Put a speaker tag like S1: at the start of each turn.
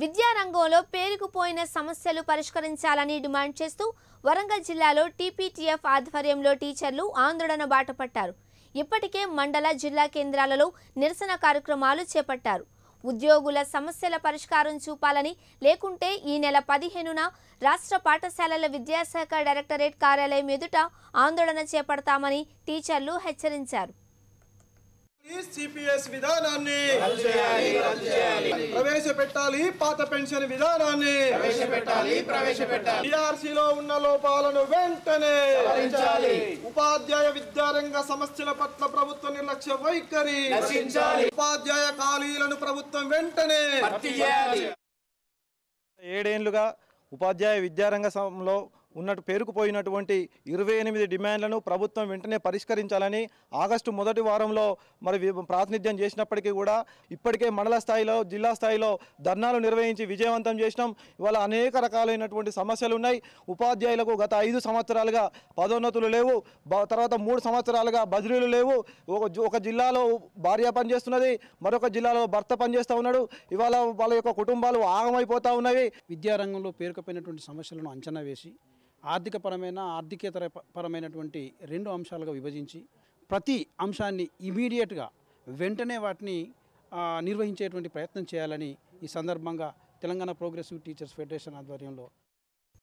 S1: విద్యారంగంలో పేరుకుపోయిన సమస్యలు పరిష్కరించాలని డిమాండ్ చేస్తూ వరంగల్ జిల్లాలో టీపీటీఎఫ్ ఆధ్వర్యంలో టీచర్లు ఆందోళన బాటపట్టారు ఇప్పటికే మండల జిల్లా కేంద్రాలలో నిరసన కార్యక్రమాలు చేపట్టారు ఉద్యోగుల సమస్యల పరిష్కారం చూపాలని లేకుంటే ఈ నెల పదిహేనున రాష్ట్ర పాఠశాలల విద్యాశాఖ డైరెక్టరేట్ కార్యాలయం ఎదుట ఆందోళన చేపడతామని టీచర్లు హెచ్చరించారు
S2: సిపిఎస్ విధానాన్ని ప్రవేశపెట్టాలి పాత పెన్షన్ విధానాన్ని లో ఉన్న లోపాలను వెంటనే ఉపాధ్యాయ విద్యారంగ సమస్యల పట్ల ప్రభుత్వ నిర్లక్ష్య వైఖరి ఉపాధ్యాయ ఖాళీలను ప్రభుత్వం వెంటనే
S3: ఏడేళ్లుగా ఉపాధ్యాయ విద్యారంగంలో ఉన్నట్టు పేరుకుపోయినటువంటి ఇరవై ఎనిమిది డిమాండ్లను ప్రభుత్వం వెంటనే పరిష్కరించాలని ఆగస్టు మొదటి వారంలో మరి ప్రాతినిధ్యం చేసినప్పటికీ కూడా ఇప్పటికే మండల స్థాయిలో జిల్లా స్థాయిలో ధర్నాలు నిర్వహించి విజయవంతం చేసినాం ఇవాళ అనేక రకాలైనటువంటి సమస్యలు ఉన్నాయి ఉపాధ్యాయులకు గత ఐదు సంవత్సరాలుగా పదోన్నతులు లేవు తర్వాత మూడు సంవత్సరాలుగా బదిలీలు లేవు ఒక జిల్లాలో భార్య పనిచేస్తున్నది మరొక జిల్లాలో భర్త పనిచేస్తూ ఉన్నాడు ఇవాళ వాళ్ళ యొక్క
S4: కుటుంబాలు ఆగమైపోతూ ఉన్నవి విద్యారంగంలో పేరుకుపోయినటువంటి సమస్యలను అంచనా వేసి ఆర్థికపరమైన ఆర్థికేతర పరమైనటువంటి రెండు అంశాలుగా విభజించి ప్రతి అంశాన్ని ఇమీడియట్గా వెంటనే వాటిని నిర్వహించేటువంటి ప్రయత్నం చేయాలని ఈ సందర్భంగా తెలంగాణ ప్రోగ్రెసివ్ టీచర్స్ ఫెడరేషన్ ఆధ్వర్యంలో